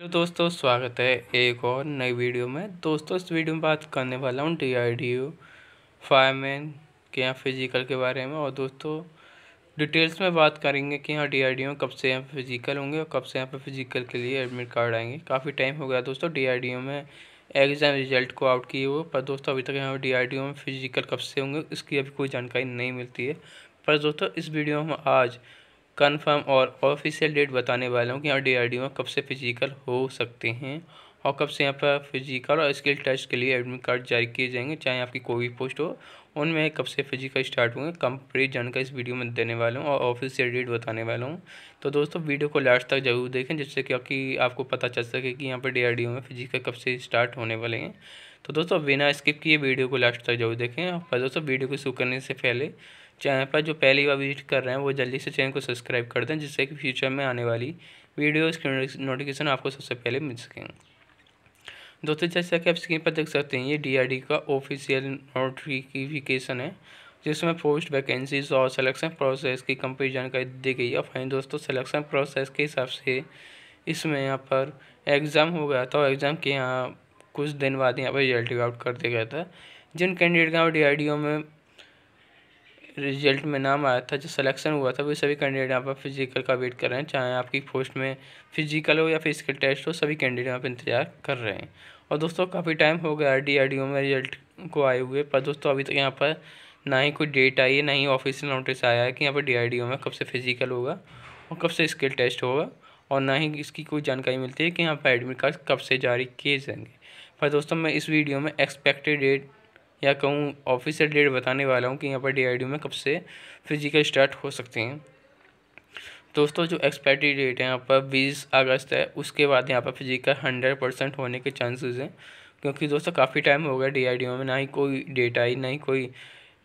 hello दोस्तों स्वागत है एक और नई वीडियो में दोस्तों इस वीडियो में बात करने वाला हूँ D I D U fireman के यहाँ फिजिकल के बारे में और दोस्तों डिटेल्स में बात करेंगे कि यहाँ डी आई डी कब से यहाँ पर फिजिकल होंगे और कब से यहाँ पर फिजिकल के लिए एडमिट कार्ड आएंगे काफ़ी टाइम हो गया दोस्तों डी आई डी में एग्ज़ाम रिजल्ट को आउट किए हुए पर दोस्तों अभी तक यहाँ डी आई डी में फिजिकल कब से होंगे इसकी अभी कोई जानकारी नहीं मिलती है पर दोस्तों इस वीडियो में आज कन्फर्म और ऑफिशियल डेट बताने वाला हूँ कि यहाँ डी आर डी ओ कब से फिजिकल हो सकते हैं और कब से यहाँ पर फिजिकल और स्किल टेस्ट के लिए एडमिट कार्ड जारी किए जाएंगे चाहे आपकी कोई भी पोस्ट हो उनमें कब से फिजिकल स्टार्ट होंगे कंप्लीट जानकारी इस वीडियो में देने वाला हूँ और ऑफिशियल डेट बताने वाला हूँ तो दोस्तों वीडियो को लास्ट तक जरूर देखें जिससे क्योंकि आपको पता चल सके कि यहाँ पर डी में फिजिकल कब से स्टार्ट होने वाले हैं तो दोस्तों बिना स्किप किए वीडियो को लास्ट तक जरूर देखें और दोस्तों वीडियो को शुरू करने से पहले चैनल पर जो पहली बार विजिट कर रहे हैं वो जल्दी से चैनल को सब्सक्राइब कर दें जिससे कि फ्यूचर में आने वाली वीडियोस की नोटिफिकेशन आपको सबसे पहले मिल सकें दोस्तों जैसा कि आप स्क्रीन पर देख सकते हैं ये डी का ऑफिशियल नोटिफिकेशन है जिसमें पोस्ट वैकेंसीज और सलेक्शन प्रोसेस की कंप्लीट जानकारी दी गई है फाइन दोस्तों सलेक्शन प्रोसेस के हिसाब से इसमें यहाँ पर एग्ज़ाम हो गया था और एग्ज़ाम के यहाँ कुछ दिन बाद यहाँ पर रिजल्ट आउट कर दिया गया था जिन कैंडिडेट का डी में रिजल्ट में नाम आया था जो सिलेक्शन हुआ था वो सभी कैंडिडेट यहाँ पर फिजिकल का वेट कर रहे हैं चाहे आपकी पोस्ट में फिजिकल हो या फिजिकल टेस्ट हो सभी कैंडिडेट यहाँ पर इंतजार कर रहे हैं और दोस्तों काफ़ी टाइम हो गया डी आर डी ओ में रिजल्ट को आए हुए पर दोस्तों अभी तक यहाँ पर ना ही कोई डेट आई है ना ही ऑफिशियल नोटिस आया है कि यहाँ पर डी आर डी ओ में कब से फिजिकल होगा और कब से स्किल टेस्ट होगा और ना ही इसकी कोई जानकारी मिलती है कि यहाँ पर एडमिट कार्ड कब से जारी किए जाएंगे पर दोस्तों मैं इस वीडियो में एक्सपेक्टेड डेट या कहूँ ऑफिशियल डेट बताने वाला हूँ कि यहाँ पर डी में कब से फिजिकल स्टार्ट हो सकते हैं दोस्तों जो एक्सपायरी डेट है यहाँ पर बीस अगस्त है उसके बाद यहाँ पर फिजिकल हंड्रेड परसेंट होने के चांसेस हैं क्योंकि दोस्तों काफ़ी टाइम हो गया डी में ना ही कोई डेट आई ना ही कोई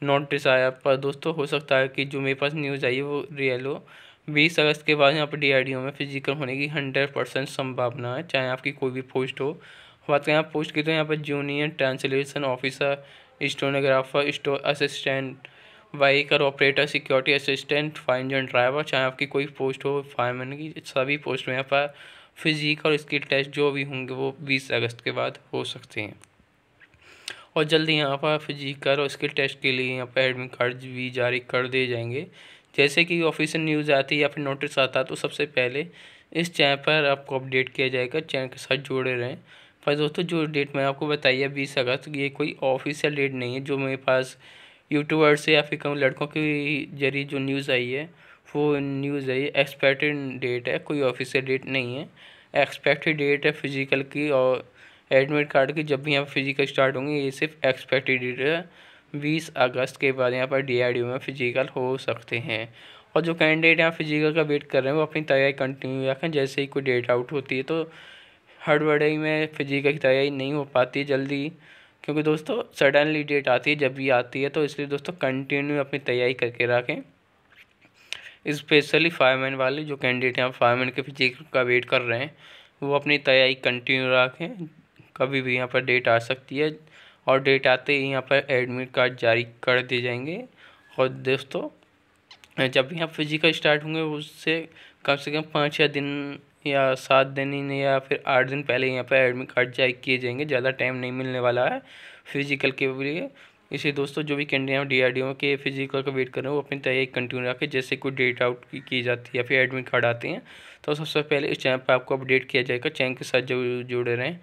नोटिस आया पर दोस्तों हो सकता है कि जो मेरे पास न्यूज़ आई है वो रियल हो बीस अगस्त के बाद यहाँ पर डी में फिजिकल होने की हंड्रेड परसेंट संभावना है चाहे आपकी कोई भी पोस्ट हो बात करें आप पोस्ट की तो यहाँ पर junior translation officer stenographer store assistant vehicle operator security assistant fire engine driver चाहे आपकी कोई पोस्ट हो फायरमैन की सभी पोस्ट में यहाँ पर फिजिक और स्किल टेस्ट जो भी होंगे वो बीस अगस्त के बाद हो सकते हैं और जल्दी यहाँ पर फिजिकल और स्किल टेस्ट के लिए यहाँ पर एडमिट कार्ड भी जारी कर दिए जाएंगे जैसे कि ऑफिशियल न्यूज़ आती है या फिर नोटिस आता है तो सबसे पहले इस चैनल पर आपको अपडेट किया जाएगा चैनल के साथ जुड़े रहें पर दोस्तों जो डेट मैंने आपको बताई है बीस अगस्त ये कोई ऑफिशियल डेट नहीं है जो मेरे पास यूट्यूबर से या फिर कहूँ लड़कों के जरिए जो न्यूज़ आई है वो न्यूज़ है एक्सपेक्टेड डेट है कोई ऑफिशियल डेट नहीं है एक्सपेक्टेड डेट है फिज़िकल की और एडमिट कार्ड की जब भी यहाँ फिज़िकल स्टार्ट होंगे ये सिर्फ एक्सपेक्टेड डेट है बीस अगस्त के बाद यहाँ पर डी में फिज़िकल हो सकते हैं और जो कैंडिडेट यहाँ फिज़िकल का वेट कर रहे हैं वो अपनी तैयारी कंटिन्यू रखें जैसे ही कोई डेट आउट होती है तो हड़बड़ाई में फिज़िकल की तैयारी नहीं हो पाती जल्दी क्योंकि दोस्तों सडनली डेट आती है जब भी आती है तो इसलिए दोस्तों कंटिन्यू अपनी तैयारी करके रखें इस्पेशली फायरमैन वाले जो कैंडिडेट हैं फायरमैन के फिजिकल का वेट कर रहे हैं वो अपनी तैयारी कंटिन्यू रखें कभी भी यहाँ पर डेट आ सकती है और डेट आते ही यहाँ पर एडमिट कार्ड जारी कर दिए जाएंगे और दोस्तों जब भी यहाँ फिजिकल स्टार्ट होंगे उससे कम से कम पाँच या दिन या सात दिन या फिर आठ दिन पहले यहाँ पर एडमिट कार्ड जारी किए जाएंगे ज़्यादा टाइम नहीं मिलने वाला है फिजिकल के लिए इसे दोस्तों जो भी candidate D R D O के फिजिकल का वेट कर रहे हैं वो अपनी तैयारी कंटिन्यू रखें जैसे कोई डेट आउट की, की जाती है या फिर एडमिट कार्ड आते हैं तो सबसे पहले इस चैनल पर आपको अपडेट किया जाएगा चैन के साथ जो जुड़े रहें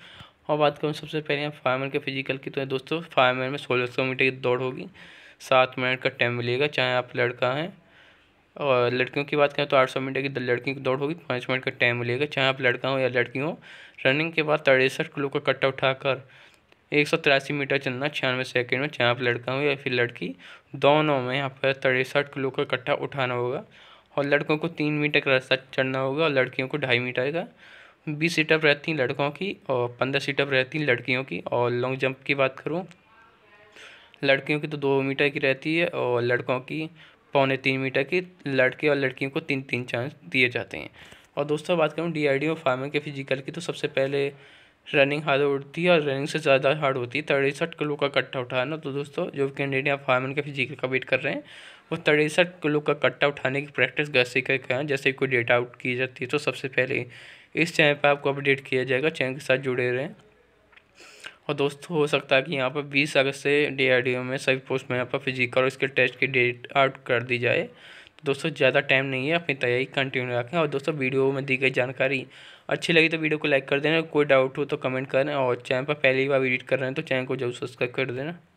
और बात करूँ सबसे पहले यहाँ फायरमैन के फिजिकल की तो दोस्तों फायरमैन में सोलह सौ मीटर की दौड़ होगी सात मिनट का टाइम मिलेगा चाहे आप लड़का हैं और लड़कियों की बात करें तो आठ सौ मीटर की लड़कियों की दौड़ होगी पाँच मिनट का टाइम मिलेगा चाहे आप लड़का हो या लड़की हो रनिंग के बाद तिरसठ किलो का कट्टा उठाकर एक सौ तिरासी मीटर चलना छियानवे सेकेंड में चाहे आप लड़का हो या फिर लड़की दोनों में यहाँ पर तिरसठ किलो का कट्टा उठाना होगा और लड़कों को तीन मीटर का रास्ता चढ़ना होगा और लड़कियों को ढाई मीटर का बीस सीटअप रहती हैं लड़कों की और पंद्रह सीटअप रहती हैं लड़कियों की और लॉन्ग जंप की बात करूँ लड़कियों की तो दो मीटर की रहती है और लड़कों की पौने तीन मीटर की लड़के और लड़कियों को तीन तीन चांस दिए जाते हैं और दोस्तों बात करूँ डी आई और फार्मिंग के फिजिकल की तो सबसे पहले रनिंग हार्ड उठती है और रनिंग से ज़्यादा हार्ड होती है तिरसठ किलो का कट्टा उठाना तो दोस्तों जो कैंडिडेट या फार्मर के फिजिकल का वेट कर रहे हैं वो तिरसठ किलो का कट्टा उठाने की प्रैक्टिस घर से हैं जैसे कोई डेट आउट की जाती है तो सबसे पहले इस चैनल पर आपको अपडेट किया जाएगा चैनल के साथ जुड़े रहें और दोस्तों हो सकता है कि यहाँ पर 20 अगस्त से डी में सभी पोस्ट में यहाँ पर फिजिकल और इसके टेस्ट की डेट आउट कर दी जाए तो दोस्तों ज़्यादा टाइम नहीं है अपनी तैयारी कंटिन्यू रखें और दोस्तों वीडियो में दी गई जानकारी अच्छी लगी तो वीडियो को लाइक कर देना कोई डाउट हो तो कमेंट करें और चैनल पर पहली बार विजिट कर रहे हैं तो चैनल को जरूर सब्सक्राइब कर देना